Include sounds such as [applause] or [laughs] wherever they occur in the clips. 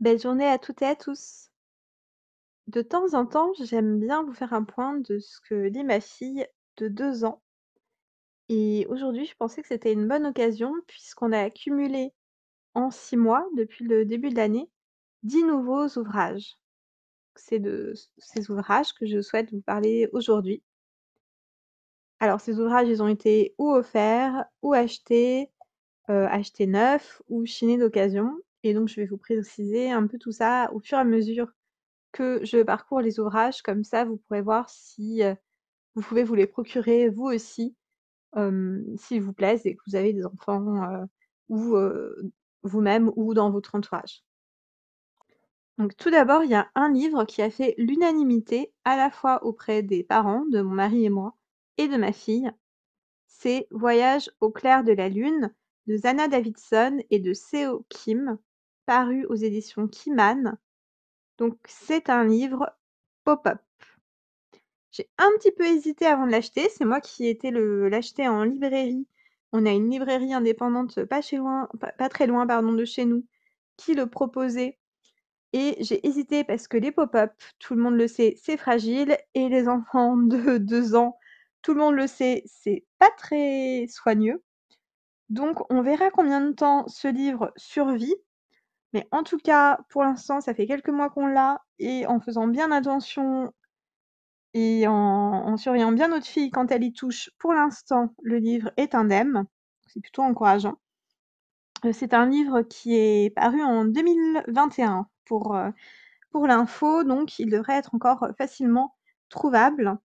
Belle journée à toutes et à tous. De temps en temps, j'aime bien vous faire un point de ce que lit ma fille de deux ans. Et aujourd'hui, je pensais que c'était une bonne occasion puisqu'on a accumulé en six mois, depuis le début de l'année, dix nouveaux ouvrages. C'est de ces ouvrages que je souhaite vous parler aujourd'hui. Alors, ces ouvrages, ils ont été ou offerts, ou achetés, euh, achetés neufs, ou chinés d'occasion. Et donc, je vais vous préciser un peu tout ça au fur et à mesure que je parcours les ouvrages. Comme ça, vous pourrez voir si euh, vous pouvez vous les procurer vous aussi, s'il vous plaisent et que vous avez des enfants euh, ou vous-même ou dans votre entourage. Donc, tout d'abord, il y a un livre qui a fait l'unanimité à la fois auprès des parents, de mon mari et moi, et de ma fille. C'est Voyage au clair de la lune de Zana Davidson et de Seo Kim, paru aux éditions Kiman. Donc c'est un livre pop-up. J'ai un petit peu hésité avant de l'acheter. C'est moi qui ai été l'acheter en librairie. On a une librairie indépendante pas, très loin pardon, de chez nous qui le proposait. Et j'ai hésité parce que les pop-up, tout le monde le sait, c'est fragile. Et les enfants [laughs] de 2 ans, tout le monde le sait, c'est pas très soigneux. Donc on verra combien de temps ce livre survit. Mais en tout cas, pour l'instant, ça fait quelques mois qu'on l'a et en faisant bien attention et en, surveillant bien notre fille quand elle y touche, pour l'instant, le livre est indemne. C'est plutôt encourageant. Euh, c'est un livre qui est paru en 2021 pour, euh, pour l'info, donc il devrait être encore facilement trouvable.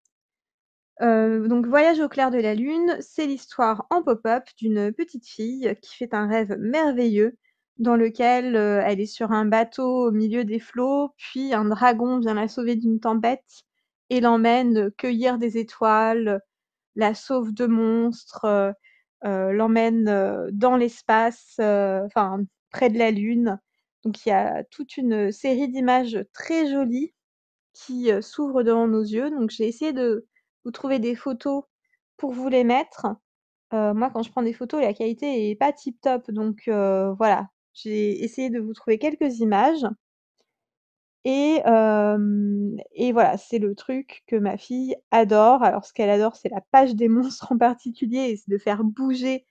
Euh, donc Voyage au clair de la lune, c'est l'histoire en pop-up d'une petite fille qui fait un rêve merveilleux dans lequel euh, elle est sur un bateau au milieu des flots, puis un dragon vient la sauver d'une tempête et l'emmène cueillir des étoiles, la sauve de monstres, euh, euh, l'emmène dans l'espace, enfin près de la lune. Donc il y a toute une série d'images très jolies qui s'ouvrent devant nos yeux. Donc j'ai essayé de vous trouver des photos pour vous les mettre. moi, quand je prends des photos, la qualité n'est pas tip top, donc voilà, j'ai essayé de vous trouver quelques images. Et, voilà, c'est le truc que ma fille adore. Alors, ce qu'elle adore, c'est la page des [laughs] monstres en particulier, et c'est de faire bouger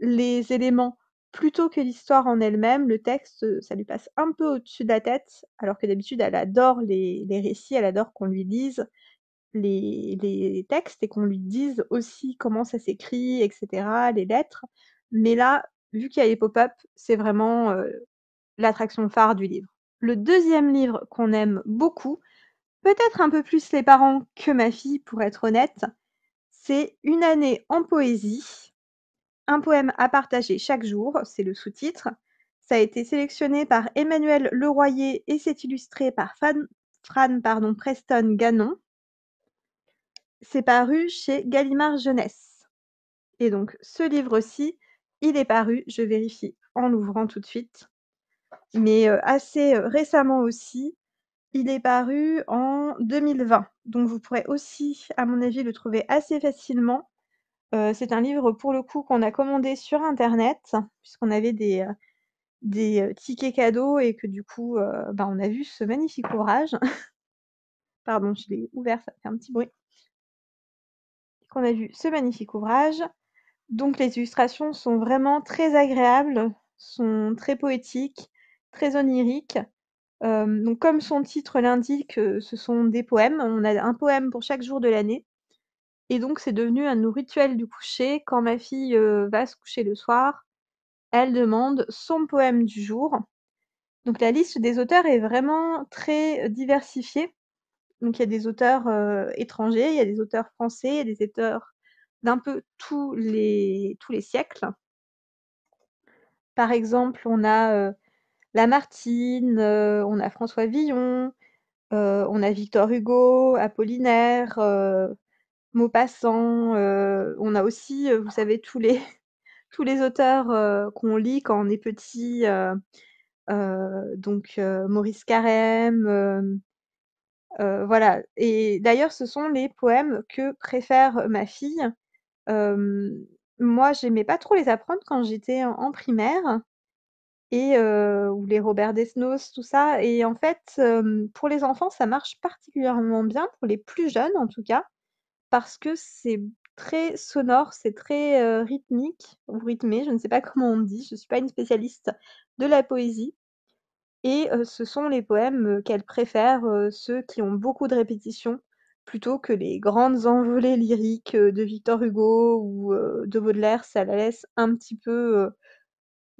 les éléments plutôt que l'histoire en elle-même. Le texte, ça lui passe un peu au-dessus de la tête, alors que d'habitude, elle adore les, récits, elle adore qu'on lui lise les textes et qu'on lui dise aussi comment ça s'écrit, etc., les lettres. Mais là, vu qu'il y a les pop-up, c'est vraiment l'attraction phare du livre. Le deuxième livre qu'on aime beaucoup, peut-être un peu plus les parents que ma fille pour être honnête, c'est Une année en poésie, un poème à partager chaque jour, c'est le sous-titre. Ça a été sélectionné par Emmanuel Leroyer et c'est illustré par Fran pardon, Preston Ganon. C'est paru chez Gallimard Jeunesse. Et donc ce livre-ci, il est paru, je vérifie en l'ouvrant tout de suite. Mmh. Mais euh, assez euh, récemment aussi, il est paru en 2020. Donc vous pourrez aussi, à mon avis, le trouver assez facilement. Euh, c'est un livre pour le coup qu'on a commandé sur Internet, puisqu'on avait des, des tickets cadeaux et que du coup, bah, on a vu ce magnifique ouvrage. [laughs] Pardon, je l'ai ouvert, ça fait un petit bruit. Qu'on a vu ce magnifique ouvrage donc les illustrations sont vraiment très agréables, sont très poétiques, très oniriques. donc comme son titre l'indique, euh, ce sont des poèmes. On a un poème pour chaque jour de l'année. Et donc c'est devenu un rituel du coucher. Quand ma fille euh, va se coucher le soir, elle demande son poème du jour. Donc la liste des auteurs est vraiment très euh, diversifiée. Donc il y a des auteurs étrangers, il y a des auteurs français, il y a des auteurs d'un peu tous les, siècles. Par exemple, on a Lamartine, on a François Villon, on a Victor Hugo, Apollinaire, Maupassant. on a aussi, vous savez, tous les, [laughs] tous les auteurs qu'on lit quand on est petit. donc Maurice Carême, voilà. Et d'ailleurs, ce sont les poèmes que préfère ma fille moi, j'aimais pas trop les apprendre quand j'étais en primaire et ou les Robert Desnos, tout ça et en fait, pour les enfants, ça marche particulièrement bien, pour les plus jeunes en tout cas, parce que c'est très sonore, c'est très, rythmique ou rythmé, je ne sais pas [laughs] comment on dit, je ne suis pas une spécialiste de la poésie et ce sont les poèmes, qu'elle qu'elles préfèrent, ceux qui ont beaucoup de répétitions plutôt que les grandes envolées lyriques euh, de Victor Hugo ou euh, de Baudelaire, ça la laisse un petit peu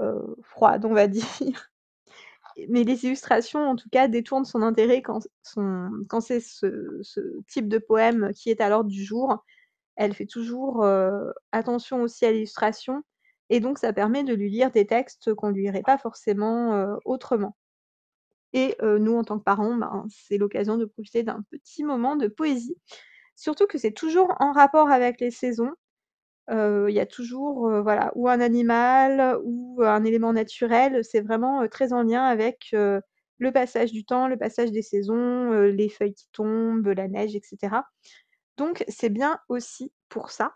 euh, froide, on va [laughs] dire. Mais les illustrations, en tout cas, détournent son intérêt quand, c'est ce, type de poème qui est à l'ordre du jour. Elle fait toujours attention aussi à l'illustration, et donc ça permet de lui lire des textes qu'on ne lui irait pas forcément autrement. Et nous, en tant que parents, ben, c'est l'occasion de profiter d'un petit moment de poésie. Surtout que c'est toujours en rapport avec les saisons. Il y a toujours voilà, ou un animal ou un élément naturel. C'est vraiment très en lien avec le passage du temps, le passage des saisons, les feuilles qui tombent, la neige, etc. Donc c'est bien aussi pour ça.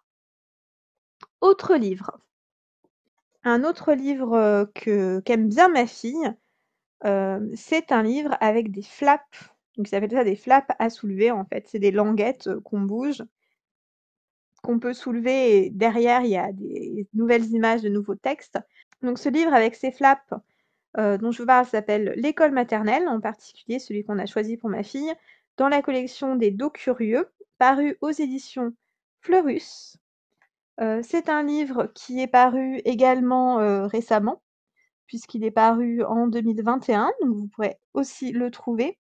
Autre livre. Un autre livre que qu'aime bien ma fille, c'est un livre avec des flaps. Donc, ça fait ça des flaps à soulever, en fait. C'est des languettes qu'on bouge, qu'on peut soulever. Et derrière, il y a des nouvelles images, de nouveaux textes. Donc, ce livre avec ces flaps dont je vous parle s'appelle L'école maternelle, en particulier celui qu'on a choisi pour ma fille, dans la collection des dos curieux, paru aux éditions Fleurus. c'est un livre qui est paru également récemment, puisqu'il est paru en 2021, donc vous pourrez aussi le trouver.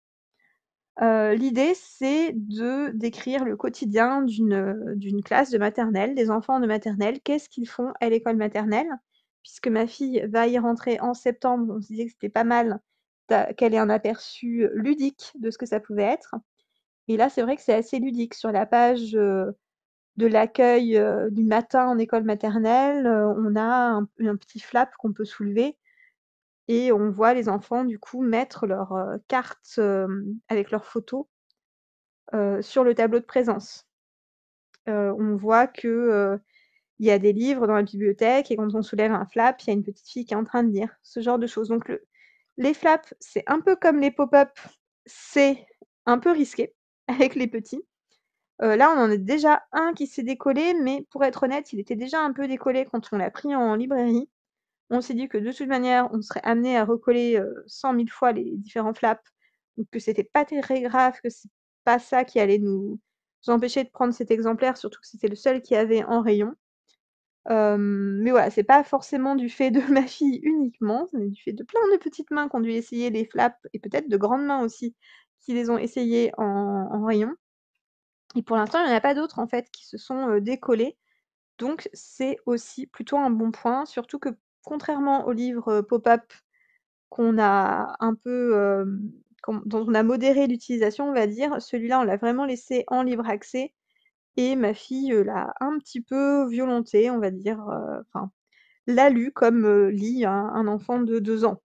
Euh, l'idée, c'est de décrire le quotidien d'une classe de maternelle, des enfants de maternelle, qu'est-ce qu'ils font à l'école maternelle, puisque ma fille va y rentrer en septembre, on se disait que c'était pas mal qu'elle ait un aperçu ludique de ce que ça pouvait être. Et là, c'est vrai que c'est assez ludique. Sur la page euh, de l'accueil euh, du matin en école maternelle, on a un petit flap qu'on peut soulever et on voit les enfants, du coup, mettre leurs cartes avec leurs photos sur le tableau de présence. on voit que y a des livres dans la bibliothèque et quand on soulève un flap, il y a une petite fille qui est en train de lire, ce genre de choses. Donc les flaps, c'est un peu comme les pop-up, c'est un peu risqué [laughs] avec les petits. là, on en a déjà un qui s'est décollé, mais pour être honnête, il était déjà un peu décollé quand on l'a pris en librairie. On s'est dit que de toute manière, on serait amené à recoller 100 euh, 000 fois les différents flaps, donc que c'était pas très grave, que c'est pas ça qui allait nous, empêcher de prendre cet exemplaire, surtout que c'était le seul qui avait en rayon. mais voilà, c'est pas forcément du fait de [laughs] ma fille uniquement, c'est du fait de plein de petites mains qui ont dû essayer les flaps et peut-être de grandes mains aussi qui les ont essayés en, rayon. Et pour l'instant, il n'y en a pas d'autres en fait qui se sont euh, décollées. décollés. Donc c'est aussi plutôt un bon point, surtout que contrairement au livre pop-up qu'on a un peu, dont on a modéré l'utilisation, on va dire, celui-là, on l'a vraiment laissé en libre accès. Et ma fille l'a un petit peu violenté, on va dire, enfin, l'a lu comme lit un, enfant de deux ans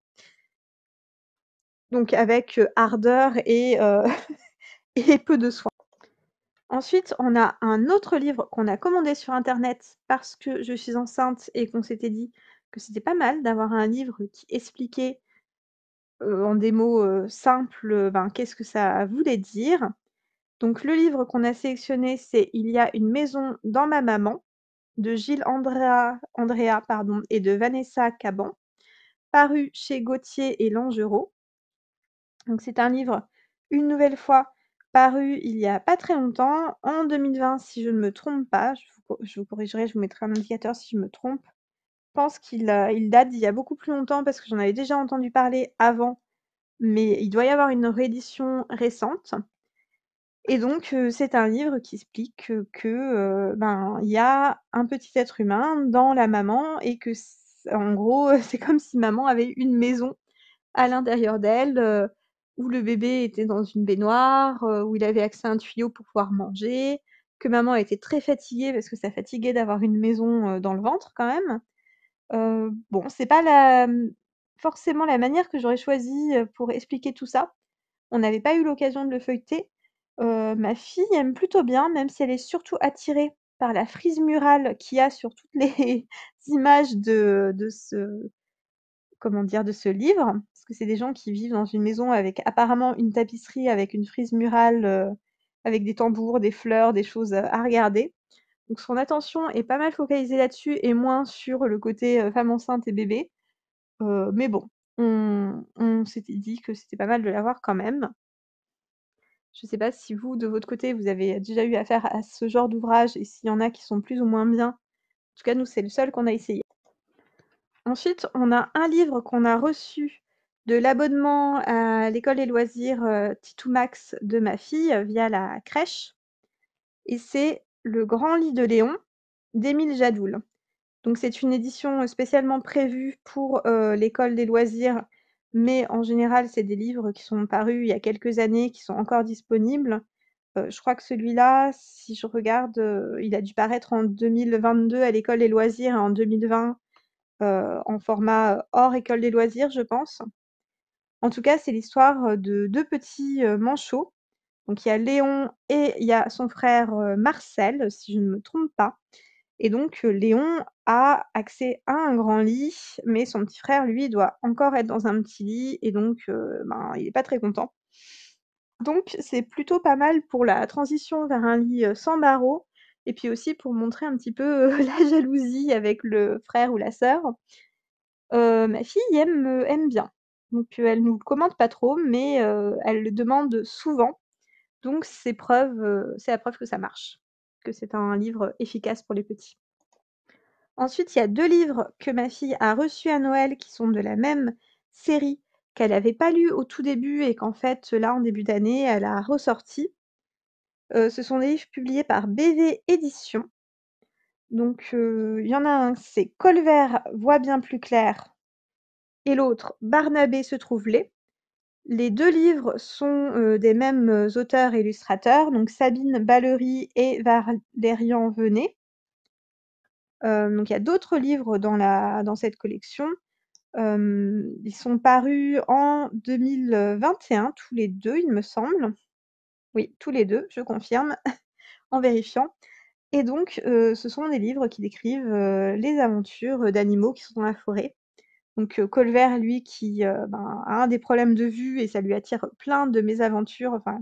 donc avec ardeur et, [laughs] et, peu de soin. Ensuite, on a un autre livre qu'on a commandé sur internet parce que je suis enceinte et qu'on s'était dit que c'était pas mal d'avoir un livre qui expliquait en des mots simples ben, qu'est-ce que ça voulait dire. Donc le livre qu'on a sélectionné, c'est Il y a une maison dans ma maman de Gilles Andrea, Andrea pardon, et de Vanessa Caban, paru chez Gauthier et Langereau. Donc c'est un livre, une nouvelle fois, paru il y a pas très longtemps, en 2020 si je ne me trompe pas, je vous corrigerai, je vous mettrai un indicateur si je me trompe pense qu'il il date d'il y a beaucoup plus longtemps parce que j'en avais déjà entendu parler avant, mais il doit y avoir une réédition récente. Et donc, euh, c'est un livre qui explique qu'il que euh, ben il y a un petit être humain dans la maman et que en gros, [laughs] c'est comme si maman avait une maison à l'intérieur d'elle euh, où le bébé était dans une baignoire, où il avait accès à un tuyau pour pouvoir manger, que maman était très fatiguée parce que ça fatiguait d'avoir une maison dans le ventre quand même, bon, c'est pas forcément la manière que j'aurais choisie, pour expliquer tout ça. On n'avait pas eu l'occasion de le feuilleter. ma fille aime plutôt bien, même si elle est surtout attirée par la frise murale qu'il y a sur toutes les [laughs] images de ce comment dire? De ce livre. Parce que c'est des gens qui vivent dans une maison avec apparemment une tapisserie avec une frise murale, avec des tambours, des fleurs, des choses, à regarder. Donc son attention est pas mal focalisée là-dessus et moins sur le côté femme enceinte et bébé. mais bon, on, s'était dit que c'était pas mal de l'avoir quand même. Je ne sais pas si vous, de votre côté, vous avez déjà eu affaire à ce genre d'ouvrage et s'il y en a qui sont plus ou moins bien. En tout cas, nous, c'est le seul qu'on a essayé. Ensuite, on a un livre qu'on a reçu de l'abonnement à l'école des loisirs euh, Titou Max de ma fille via la crèche. Et c'est le Grand Lit de Léon d'Émile Jadoul. Donc c'est une édition euh, spécialement prévue pour euh, l'école des loisirs, mais en général c'est des livres qui sont parus il y a quelques années, qui sont encore disponibles. Euh, je crois que celui-là, si je regarde, il a dû paraître en 2022 à l'école des loisirs et en 2020 en format hors école des loisirs, je pense. En tout cas, c'est l'histoire de deux petits manchots donc il y a Léon et il y a son frère Marcel, si je ne me trompe pas. Et donc Léon a accès à un grand lit, mais son petit frère, lui, doit encore être dans un petit lit, et donc ben, il n'est pas très content. Donc c'est plutôt pas mal pour la transition vers un lit sans barreaux, et puis aussi pour montrer un petit peu [laughs] la jalousie avec le frère ou la sœur. ma fille aime, aime bien. Donc elle ne nous le commente pas trop, mais elle le demande souvent. Donc, c'est la preuve que ça marche, que c'est un livre efficace pour les petits. Ensuite, il y a deux livres que ma fille a reçus à Noël qui sont de la même série qu'elle n'avait pas lu au tout début et qu'en fait, là, en début d'année, elle a ressorti. ce sont des livres publiés par BV Éditions. Donc, il y en a un, c'est Colvert voit bien plus clair, et l'autre, Barnabé se trouve laid. Les deux livres sont euh, des mêmes euh, auteurs et illustrateurs, donc Sabine Ballery et Valérian Venet. Euh, donc il y a d'autres livres dans, la, dans cette collection. ils sont parus en 2021, tous les deux, il me semble. Oui, tous les deux, je confirme [laughs] en vérifiant. Et donc, ce sont des livres qui décrivent les aventures d'animaux qui sont dans la forêt. Donc euh, Colvert, lui, qui euh, ben, a un des problèmes de vue et ça lui attire plein de mésaventures. Enfin,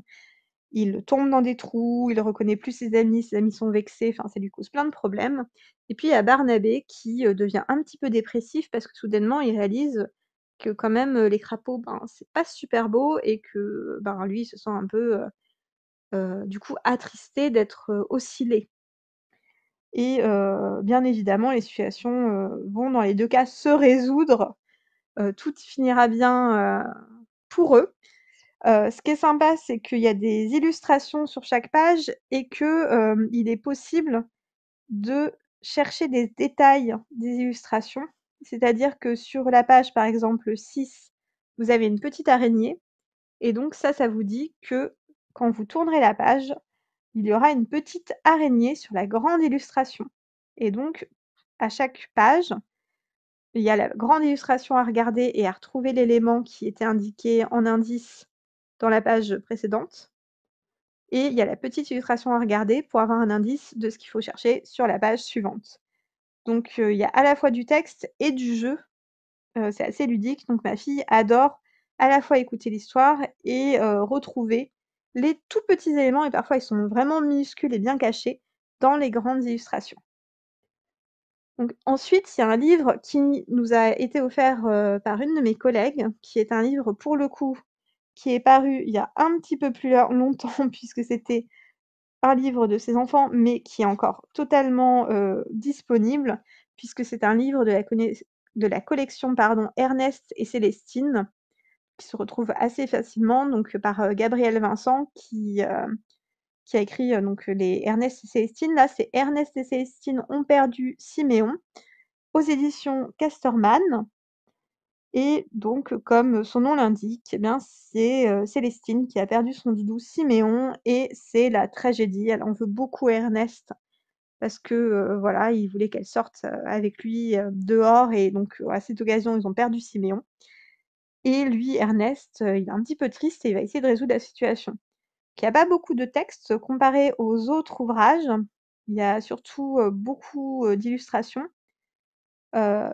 il tombe dans des trous, il reconnaît plus ses amis, ses amis sont vexés. Enfin, ça lui cause plein de problèmes. Et puis il y a Barnabé qui euh, devient un petit peu dépressif parce que soudainement il réalise que quand même les crapauds, ben c'est pas super beau et que ben lui il se sent un peu du coup attristé d'être oscillé. Et bien évidemment, les situations vont dans les deux cas se résoudre. tout finira bien pour eux. ce qui est sympa, c'est qu'il y a des illustrations sur chaque page et qu'il est possible de chercher des détails des illustrations. C'est-à-dire que sur la page, par exemple 6, vous avez une petite araignée. Et donc ça, ça vous dit que quand vous tournerez la page, il y aura une petite araignée sur la grande illustration. Et donc, à chaque page, il y a la grande illustration à regarder et à retrouver l'élément qui était indiqué en indice dans la page précédente. Et il y a la petite illustration à regarder pour avoir un indice de ce qu'il faut chercher sur la page suivante. Donc euh, il y a à la fois du texte et du jeu. Euh, c'est assez ludique. Donc ma fille adore à la fois écouter l'histoire et euh, retrouver les tout petits éléments, et parfois ils sont vraiment minuscules et bien cachés, dans les grandes illustrations. ensuite, il y a un livre qui nous a été offert euh, par une de mes collègues, qui est un livre pour le coup qui est paru il y a un petit peu plus [laughs] longtemps, puisque c'était un livre de ses enfants, mais qui est encore totalement euh, disponible, puisque c'est un livre de la, de la collection pardon, Ernest et Célestine, qui se retrouve assez facilement donc par Gabriel Vincent qui a écrit donc les Ernest et Célestine. Là, c'est Ernest et Célestine ont perdu Siméon aux éditions Casterman. Et donc, comme son nom l'indique, eh bien, c'est Célestine qui a perdu son doudou Siméon et c'est la tragédie. Elle en veut beaucoup Ernest parce que voilà, il voulait qu'elle sorte avec lui dehors et donc à cette occasion, ils ont perdu Siméon. Et lui, Ernest, euh, il est un petit peu triste et il va essayer de résoudre la situation. Il n'y a pas beaucoup de textes comparé aux autres ouvrages. Il y a surtout euh, beaucoup euh, d'illustrations.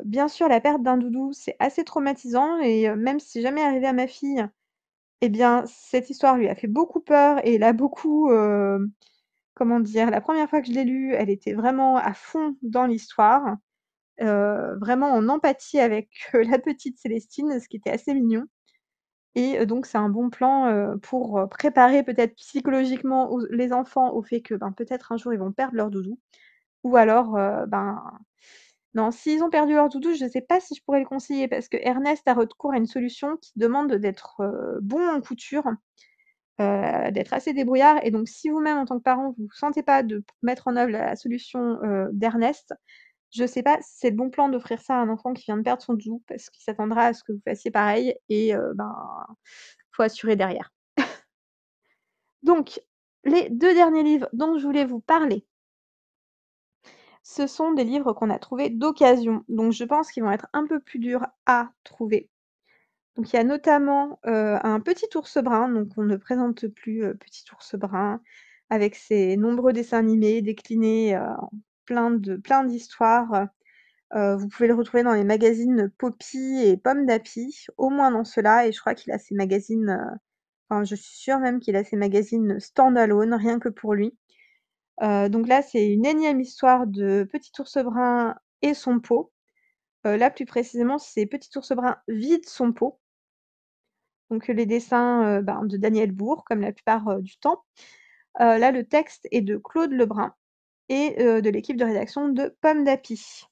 bien sûr, la perte d'un doudou, c'est assez traumatisant et même si jamais arrivé à ma fille, eh bien, cette histoire lui a fait beaucoup peur et a beaucoup, comment dire, la première fois que je l'ai lue, elle était vraiment à fond dans l'histoire. Euh, vraiment en empathie avec [laughs] euh, la petite Célestine, ce qui était assez mignon. Et euh, donc, c'est un bon plan pour préparer peut-être psychologiquement les enfants au fait que ben, peut-être un jour ils vont perdre leur doudou. Ou alors, ben, non, s'ils ont perdu leur doudou, je ne sais pas si je pourrais le conseiller parce que Ernest a recours à une solution qui demande d'être bon en couture, d'être assez débrouillard. Et donc, si vous-même, en tant que parent, vous ne sentez pas de mettre en œuvre la solution d'Ernest, je sais pas si c'est le bon plan d'offrir ça à un enfant qui vient de perdre son jouet parce qu'il s'attendra à ce que vous fassiez pareil et euh, ben faut assurer derrière. [laughs] Donc les deux derniers livres dont je voulais vous parler, ce sont des livres qu'on a trouvés d'occasion. Donc je pense qu'ils vont être un peu plus durs à trouver. Donc il y a notamment euh, un petit ours brun, donc on ne présente plus euh, petit ours brun, avec ses nombreux dessins animés déclinés en euh, plein de plein d'histoires. Euh, vous pouvez le retrouver dans les magazines Poppy et Pomme d'Api, au moins dans cela. et je crois qu'il a ses magazines, euh, enfin je suis sûre même qu'il a ses magazines stand-alone, rien que pour lui. Euh, donc là, c'est une énième histoire de Petit Ours Brun et son pot. là, plus précisément, c'est Petit Ours Brun vide son pot. Donc les dessins ben, de Daniel Bourg, comme la plupart du temps. là, le texte est de Claude Lebrun et de l'équipe de rédaction de Pomme d'Api.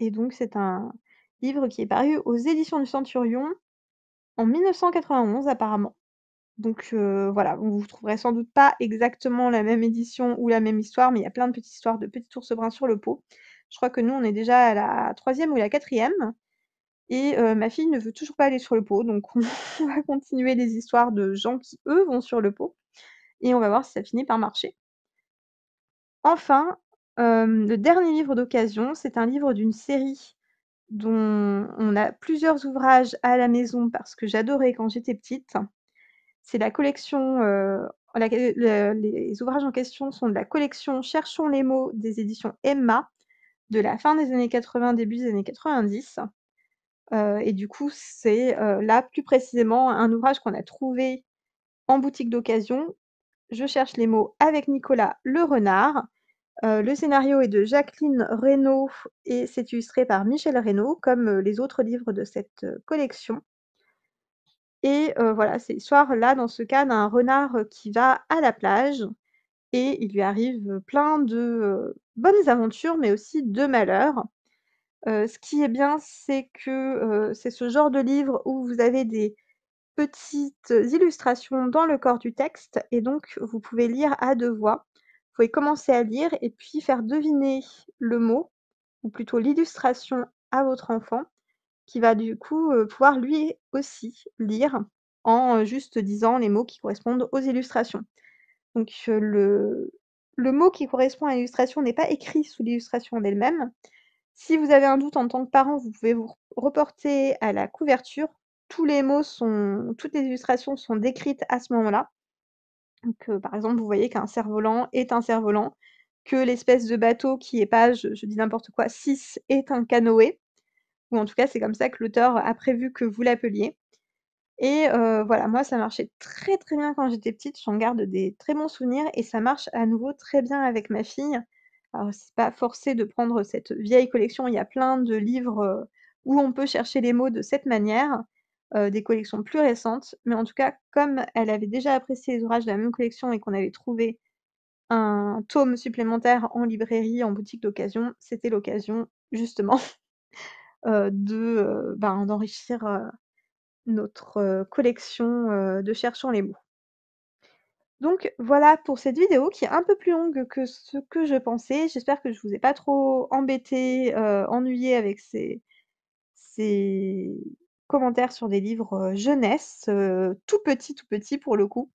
Et donc c'est un livre qui est paru aux éditions du Centurion en 1991 apparemment. Donc voilà, vous trouverez sans doute pas exactement la même édition ou la même histoire, mais il y a plein de petites histoires de petits ours bruns sur le pot. Je crois que nous, on est déjà à la troisième ou la quatrième. Et ma fille ne veut toujours pas aller sur le pot, donc [laughs] on va continuer les histoires de gens qui, eux, vont sur le pot. Et on va voir si ça finit par marcher. Enfin, le dernier livre d'occasion, c'est un livre d'une série dont on a plusieurs ouvrages à la maison parce que j'adorais quand j'étais petite. C'est la collection, les ouvrages en question sont de la collection Cherchons les mots des éditions Emma de la fin des années 80, début des années 90. et du coup, c'est là plus précisément un ouvrage qu'on a trouvé en boutique d'occasion. Je cherche les mots avec Nicolas le renard. Euh, le scénario est de Jacqueline Reynaud et c'est illustré par Michel Reynaud, comme euh, les autres livres de cette euh, collection. Et voilà, c'est l'histoire là, dans ce cas, d'un renard qui va à la plage et il lui arrive plein de bonnes aventures, mais aussi de malheurs. ce qui est bien, c'est que c'est ce genre de livre où vous avez des petites illustrations dans le corps du texte et donc vous pouvez lire à deux voix vous pouvez commencer à lire et puis faire deviner le mot, ou plutôt l'illustration, à votre enfant, qui va du coup pouvoir lui aussi lire en juste disant les mots qui correspondent aux illustrations. Donc le, le mot qui correspond à l'illustration n'est pas écrit sous l'illustration d'elle-même. Si vous avez un doute en tant que parent, vous pouvez vous reporter à la couverture. Tous les mots sont, toutes les illustrations sont décrites à ce moment-là par exemple vous voyez qu'un cerf-volant est un cerf-volant, que l'espèce de bateau qui est page, je dis n'importe quoi, 6 est un canoë, ou en tout cas c'est comme ça que l'auteur a prévu que vous l'appeliez. Et euh, voilà, moi ça marchait très très bien quand j'étais petite, j'en garde des très bons souvenirs et ça marche à nouveau très bien avec ma fille. Alors c'est pas forcé de prendre cette vieille collection, il y a plein de livres euh, où on peut chercher les mots de cette manière. Euh, des collections plus récentes. Mais en tout cas, comme elle avait déjà apprécié les ouvrages de la même collection et qu'on avait trouvé un tome supplémentaire en librairie, en boutique d'occasion, c'était l'occasion justement [laughs] euh, de euh, ben, d'enrichir notre collection de cherchons les mots. Donc voilà pour cette vidéo qui est un peu plus longue que ce que je pensais. J'espère que je vous ai pas trop embêté, ennuyé avec ces, ces commentaires sur des livres jeunesse, tout petit, tout petit pour le coup.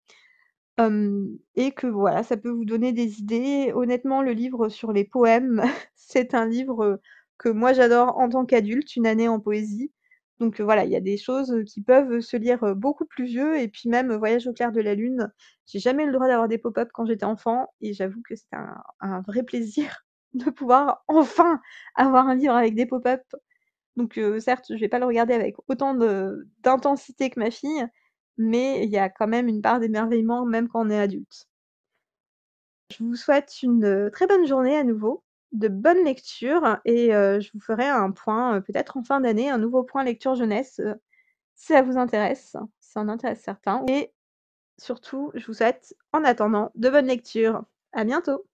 et que voilà, ça peut vous donner des idées. Honnêtement, le livre sur les poèmes, [laughs] c'est un livre que moi j'adore en tant qu'adulte, une année en poésie. Donc voilà, il y a des choses qui peuvent se lire beaucoup plus vieux. Et puis même Voyage au clair de la lune, j'ai jamais eu le droit d'avoir des pop-up quand j'étais enfant. Et j'avoue que c'est un, un, vrai plaisir [laughs] de pouvoir enfin avoir un livre avec des pop-up donc certes, je vais pas le regarder avec autant d'intensité que ma fille, mais il y a quand même une part d'émerveillement même quand on est adulte. Je vous souhaite une très bonne journée à nouveau, de bonnes lectures et je vous ferai un point peut-être en fin d'année, un nouveau point lecture jeunesse si ça vous intéresse, si ça en intéresse certains. Et surtout, je vous souhaite en attendant de bonnes lectures. À bientôt.